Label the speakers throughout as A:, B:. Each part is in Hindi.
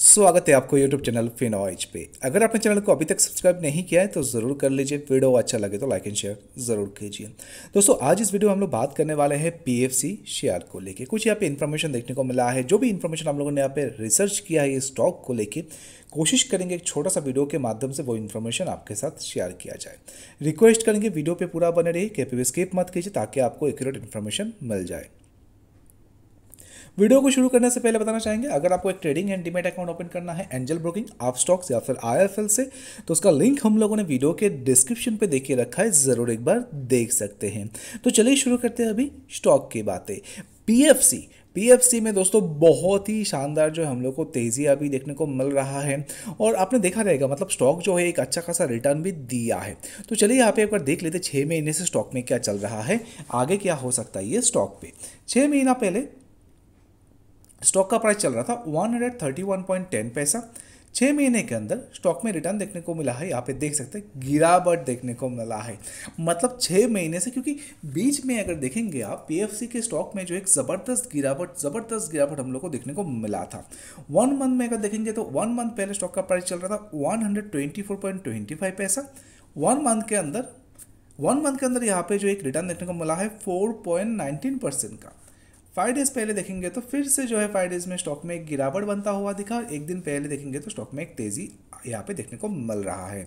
A: स्वागत है आपको यूट्यूब चैनल फिनॉइज पे अगर आपने चैनल को अभी तक सब्सक्राइब नहीं किया है तो ज़रूर कर लीजिए वीडियो अच्छा लगे तो लाइक एंड शेयर ज़रूर कीजिए दोस्तों आज इस वीडियो में हम लोग बात करने वाले हैं सी शेयर को लेके कुछ यहाँ पे इन्फॉर्मेशन देखने को मिला है जो भी इन्फॉर्मेशन हम लोगों ने यहाँ पे रिसर्च किया है इस स्टॉक को लेकर कोशिश करेंगे एक छोटा सा वीडियो के माध्यम से वो इन्फॉर्मेशन आपके साथ शेयर किया जाए रिक्वेस्ट करेंगे वीडियो पर पूरा बने रही कैपी स्केप मत कीजिए ताकि आपको एक्यूरेट इन्फॉर्मेशन मिल जाए वीडियो को शुरू करने से पहले बताना चाहेंगे अगर आपको एक trading and demat account open करना है एंजल ब्रोकिंग आप स्टॉक्स या फिर आई से तो उसका लिंक हम लोगों ने वीडियो के डिस्क्रिप्शन पर देखे रखा है ज़रूर एक बार देख सकते हैं तो चलिए शुरू करते हैं अभी स्टॉक की बातें पी PFC में दोस्तों बहुत ही शानदार जो है हम लोग को तेज़ी अभी देखने को मिल रहा है और आपने देखा रहेगा मतलब स्टॉक जो है एक अच्छा खासा रिटर्न भी दिया है तो चलिए यहाँ पे एक बार देख लेते छः महीने से स्टॉक में क्या चल रहा है आगे क्या हो सकता है ये स्टॉक पे छः महीना पहले स्टॉक का प्राइस चल रहा था 131.10 पैसा छः महीने के अंदर स्टॉक में रिटर्न देखने को मिला है यहाँ पे देख सकते हैं गिरावट देखने को मिला है मतलब छः महीने से क्योंकि बीच में अगर देखेंगे आप पीएफसी के स्टॉक में जो एक ज़बरदस्त गिरावट ज़बरदस्त गिरावट हम लोग को देखने को मिला था वन मंथ में अगर देखेंगे तो वन मंथ पहले स्टॉक का प्राइस चल रहा था वन पैसा वन मंथ के अंदर वन मंथ के अंदर यहाँ पे जो एक रिटर्न देखने को मिला है 4.19 परसेंट का फाइव डेज पहले देखेंगे तो फिर से जो है फाइव डेज में स्टॉक में एक गिरावट बनता हुआ दिखा और एक दिन पहले देखेंगे तो स्टॉक में एक तेज़ी यहाँ पे देखने को मिल रहा है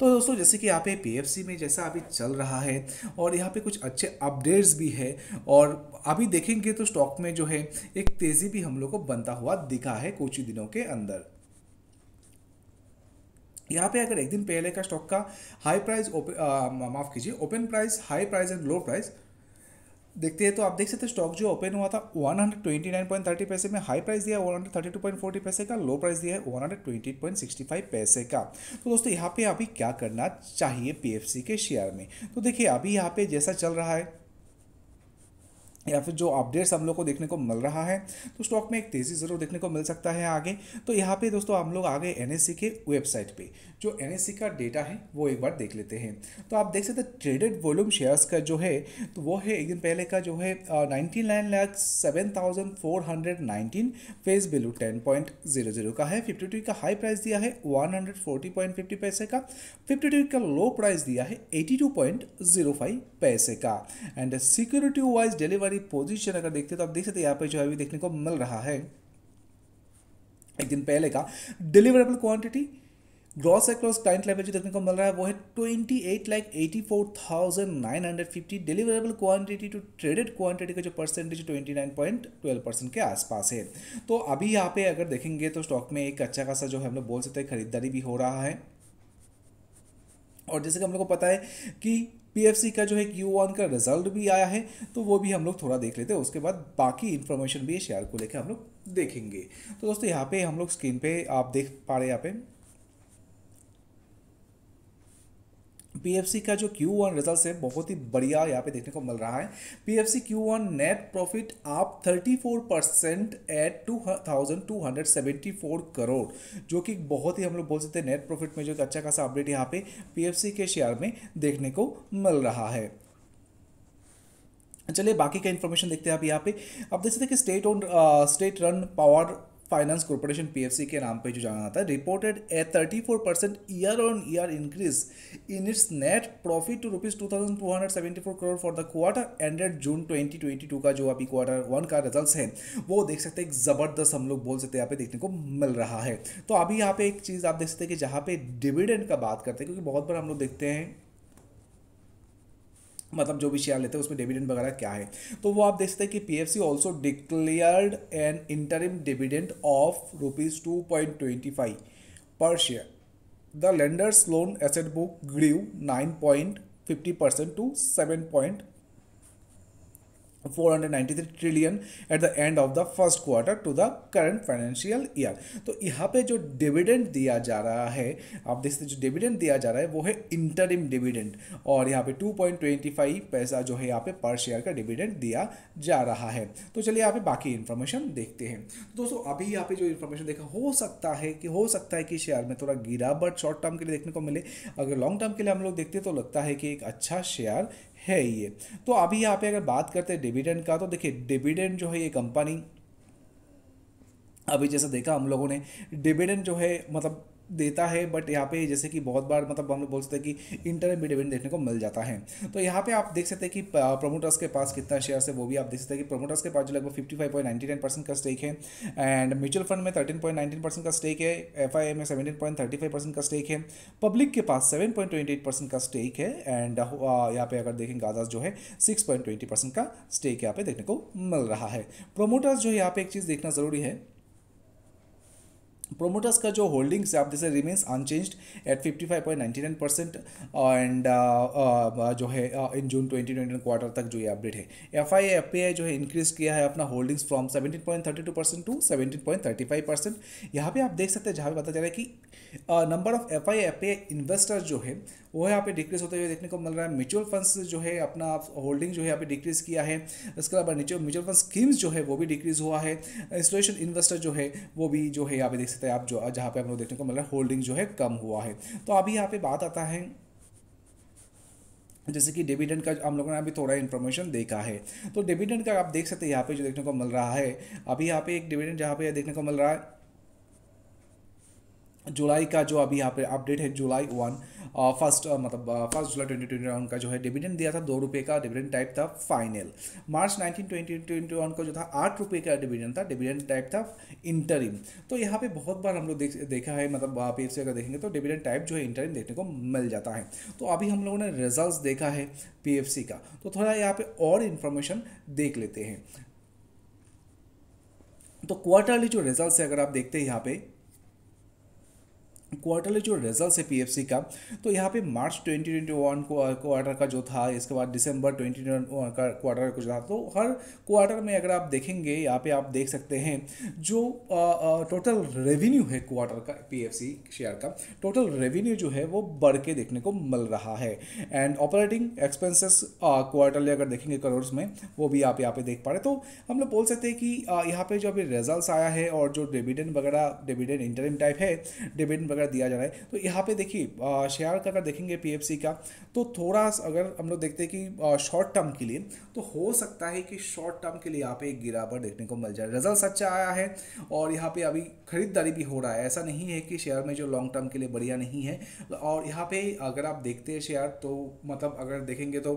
A: तो दोस्तों जैसे कि यहाँ पे पी में जैसा अभी चल रहा है और यहाँ पे कुछ अच्छे अपडेट्स भी है और अभी देखेंगे तो स्टॉक में जो है एक तेज़ी भी हम लोग को बनता हुआ दिखा है कुछ ही दिनों के अंदर यहाँ पे अगर एक दिन पहले का स्टॉक का हाई प्राइस माफ़ कीजिए open price high price and low price देखते हैं तो आप देख सकते हैं स्टॉक जो ओपन हुआ था 129.30 पैसे में हाई प्राइस दिया 132.40 पैसे का लो प्राइस दिया है 128.65 पैसे का तो दोस्तों यहाँ पे अभी क्या करना चाहिए पीएफसी के शेयर में तो देखिए अभी यहाँ पे जैसा चल रहा है या फिर जो अपडेट्स हम लोग को देखने को मिल रहा है तो स्टॉक में एक तेज़ी ज़रूर देखने को मिल सकता है आगे तो यहाँ पे दोस्तों हम लोग आगे एन के वेबसाइट पे जो एन का डेटा है वो एक बार देख लेते हैं तो आप देख सकते हैं ट्रेडेड वॉल्यूम शेयर्स का जो है तो वो है एक दिन पहले का जो है nineteen nine lakhs seven thousand four hundred nineteen face value ten point zero zero का है फिफ्टी टू का हाई प्राइस दिया है one hundred forty point fifty paise का फिफ्टी का लो प्राइस दिया है eighty two point zero five paise का एंड सिक्योरिटी वाइज डिलीवरी हमारी पोजीशन अगर देखते हैं तो आप देख सकते हैं यहाँ पर जो है अभी देखने को मिल रहा है एक दिन पहले का deliverable quantity gross across client level जो देखने को मिल रहा है वो है twenty eight lakh eighty four thousand nine hundred fifty deliverable quantity to traded quantity का जो percentage twenty nine point twelve percent के आसपास है तो अभी यहाँ पे अगर देखेंगे तो स्टॉक में एक अच्छा खासा जो है हम लोग बोल सकते हैं खरीदारी भी हो रहा है और जैसे कि हम लोग को पता है कि पी का जो है क्यू वन का रिजल्ट भी आया है तो वो भी हम लोग थोड़ा देख लेते हैं उसके बाद बाकी इन्फॉर्मेशन भी शेयर को लेकर हम लोग देखेंगे तो दोस्तों यहाँ पे हम लोग स्क्रीन पे आप देख पा रहे हैं यहाँ पे पीएफसी का जो क्यू वन रिजल्ट है बहुत ही बढ़िया यहाँ पे देखने को मिल रहा है PFC Q one net profit आप 34 percent at two thousand two hundred seventy four crore जो कि बहुत ही हम लोग बोल सकते हैं नेट प्रॉफिट में जो अच्छा खासा अपडेट यहाँ पे पीएफसी के शेयर में देखने को मिल रहा है चलिए बाकी का इन्फॉर्मेशन देखते हैं आप यहाँ पे आप देख सकते हैं कि state own state run power finance corporation PFC के नाम पे जो जाना जाता है reported a 34 percent year on year increase in its net profit to rupees two thousand two hundred seventy four crore for the quarter ended June twenty twenty two का जो अभी क्वार्टर वन का रिजल्ट है वो देख सकते हैं ज़बरदस्त हम लोग बोल सकते हैं यहाँ पे देखने को मिल रहा है तो अभी यहाँ पे एक चीज़ आप देख सकते हैं कि जहाँ पे डिविडेंड का बात करते हैं क्योंकि बहुत बार हम लोग देखते हैं मतलब जो भी शेयर लेते हैं उसमें डिविडेंड वगैरह क्या है तो वो आप देखते हैं कि P F C also declared an interim dividend of rupees two point twenty five per share the lenders loan asset book grew nine point fifty percent to seven point 493 trillion at the end of the first quarter to the current financial year तो यहाँ पे जो डिविडेंड दिया जा रहा है आप देख सकते जो डिविडेंड दिया जा रहा है वो है इंटरिम डिविडेंड और यहाँ पे 2.25 पैसा जो है यहाँ पे पर शेयर का डिविडेंड दिया जा रहा है तो चलिए यहाँ पे बाकी इन्फॉर्मेशन देखते हैं दोस्तों अभी यहाँ पे जो इन्फॉर्मेशन देखा हो सकता है कि हो सकता है कि शेयर में थोड़ा गिरावट शॉर्ट टर्म के लिए देखने को मिले अगर लॉन्ग टर्म के लिए हम लोग देखते हैं तो लगता है कि एक अच्छा शेयर है ये तो अभी यहाँ पे अगर बात करते हैं डिविडेंड का तो देखिए डिविडेंड जो है ये कंपनी अभी जैसे देखा हम लोगों ने डिविडेंड जो है मतलब देता है बट यहाँ पे जैसे कि बहुत बार मतलब हम लोग बोल सकते हैं कि इंटरमीडिएट इवेंट देखने को मिल जाता है तो यहाँ पे आप देख सकते हैं कि प्रमोटर्स के पास कितना शेयर्स है वो भी आप देख सकते हैं कि प्रमोटर्स के पास जो लगभग fifty five point ninety nine percent का स्टेक है एंड म्यूचुअल फंड में थर्टीन पॉइंट नाइनटीन परसेंट का स्टेक है एफ आई में seventeen point thirty five percent का स्टेक है पब्लिक के पास seven point twenty eight percent का स्टेक है एंड यहाँ पे अगर देखें गाजास जो है सिक्स पॉइंट ट्वेंटी परसेंट का स्टेक यहाँ पे देखने को मिल रहा है प्रोमोटर्स जो यहाँ पे एक चीज़ देखना ज़रूरी है प्रोमोटर्स का जो होल्डिंग्स है आप जैसे remains unchanged at fifty five point ninety nine percent and जो है in June twenty twenty quarter तक जो ये अपडेट है F I F P I जो है इंक्रीज किया है अपना holdings from seventeen point thirty two percent to seventeen point thirty five percent यहाँ पर आप देख सकते हैं जहाँ पर पता चला कि number of F I F P I investors जो है वो यहाँ पे डिक्रीज होते हुए देखने को मिल रहा है म्यूचुअल फंड्स जो है अपना होल्डिंग जो है यहाँ पे डिक्रीज किया है इसके अलावा म्यूचुअल फंड स्कीम्स जो है वो भी डिक्रीज हुआ है इंस्टॉलेशन इन्वेस्टर जो है वो भी जो है यहाँ पे देख सकते हैं आप जो जहाँ पे हम लोग देखने को मिल रहा है होल्डिंग जो है कम हुआ है तो अभी यहाँ पे बात आता है जैसे कि डिविडेंड का हम लोगों ने अभी थोड़ा इन्फॉर्मेशन देखा है तो डिविडेंड का आप देख सकते हैं यहाँ पे जो देखने को मिल रहा है अभी यहाँ पे एक डिविडेंड जहाँ पे देखने को मिल रहा है जुलाई का जो अभी यहाँ पे अपडेट है जुलाई वन फर्स्ट मतलब first July twenty twenty one का जो है डिविडेंड दिया था दो रुपये का डिविडेंड टाइप था final March nineteen twenty twenty one का जो था आठ रुपये का डिविडेंड था डिविडेंड टाइप था इंटरिम तो यहाँ पे बहुत बार हम लोग देख देखा है मतलब आप एफ अगर देखेंगे तो डिविडेंड टाइप जो है इंटरिम देखने को मिल जाता है तो अभी हम लोगों ने रिजल्ट देखा है पी का तो थोड़ा यहाँ पर और इन्फॉर्मेशन देख लेते हैं तो क्वार्टरली जो रिजल्ट है अगर आप देखते हैं यहाँ पे क्वार्टरली जो रिजल्ट है पीएफसी का तो यहाँ पे मार्च 2021 क्वार्टर का जो था इसके बाद दिसंबर 2021 का क्वार्टर कुछ था तो हर क्वार्टर में अगर आप देखेंगे यहाँ पे आप देख सकते हैं जो टोटल रेवेन्यू है क्वार्टर का पीएफसी शेयर का टोटल रेवेन्यू जो है वो बढ़ के देखने को मिल रहा है एंड ऑपरेटिंग एक्सपेंसेस क्वार्टरली अगर देखेंगे करोड़ में वो भी आप यहाँ पे देख पा रहे तो हम लोग बोल सकते हैं कि यहाँ पे जो अभी रिजल्ट आया है और जो डिविडेंड वगैरह डिविडेंड इंटरम टाइप है डिविडेंड वगैरह वगैरह दिया जा रहा है तो यहाँ पे देखिए शेयर का अगर देखेंगे पीएफसी का तो थोड़ा अगर हम लोग देखते हैं कि शॉर्ट टर्म के लिए तो हो सकता है कि शॉर्ट टर्म के लिए यहाँ पे एक गिरावट देखने को मिल जाए रिजल्ट अच्छा आया है और यहाँ पे अभी खरीदारी भी हो रहा है ऐसा नहीं है कि शेयर में जो लॉन्ग टर्म के लिए बढ़िया नहीं है और यहाँ पे अगर आप देखते हैं शेयर तो मतलब अगर देखेंगे तो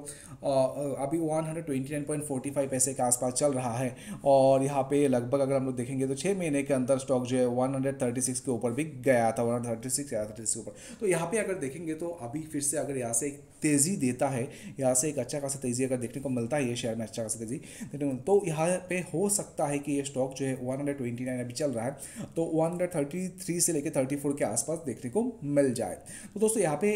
A: अभी वन पैसे के आसपास चल रहा है और यहाँ पे लगभग अगर हम लोग देखेंगे तो छः महीने के अंदर स्टॉक जो है वन के ऊपर भी गया था वन थर्टी सिक्स या थर्टी सिक्स ऊपर तो यहाँ पे अगर देखेंगे तो अभी फिर से अगर यहाँ से एक तेज़ी देता है यहाँ से एक अच्छा खासा तेज़ी अगर देखने को मिलता है ये शेयर में अच्छा खासा तेज़ी देखने को तो यहाँ पे हो सकता है कि ये स्टॉक जो है वन हंड्रेड ट्वेंटी नाइन अभी चल रहा है तो वन हंड्रेड थर्टी थ्री से लेकर थर्टी फोर के आसपास देखने को मिल जाए तो दोस्तों यहाँ पे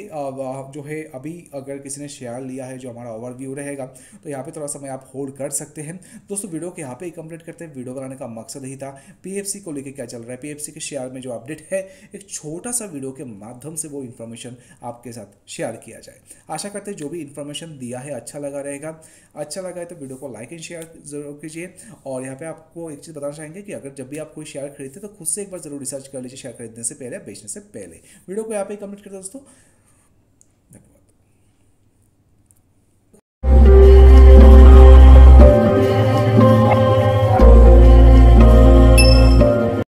A: जो है अभी अगर किसी ने शेयर लिया है जो हमारा ओवरव्यू रहेगा तो यहाँ पे थोड़ा समय आप होल्ड कर सकते हैं दोस्तों वीडियो को यहाँ पे कंप्लीट करते हैं वीडियो बनाने का मकसद ही था पी को लेकर क्या चल रहा है पी के शेयर में जो अपडेट है एक छोटा छोटा सा वीडियो के माध्यम से वो इन्फॉर्मेशन आपके साथ शेयर किया जाए आशा करते हैं जो भी इन्फॉर्मेशन दिया है अच्छा लगा रहेगा अच्छा लगा है तो वीडियो को लाइक एंड शेयर जरूर कीजिए और यहाँ पे आपको एक चीज़ बताना चाहेंगे कि अगर जब भी आप कोई शेयर खरीदते तो खुद से एक बार जरूर रिसर्च कर लीजिए शेयर खरीदने से पहले बेचने से पहले वीडियो को यहाँ पर कमेंट करते दोस्तों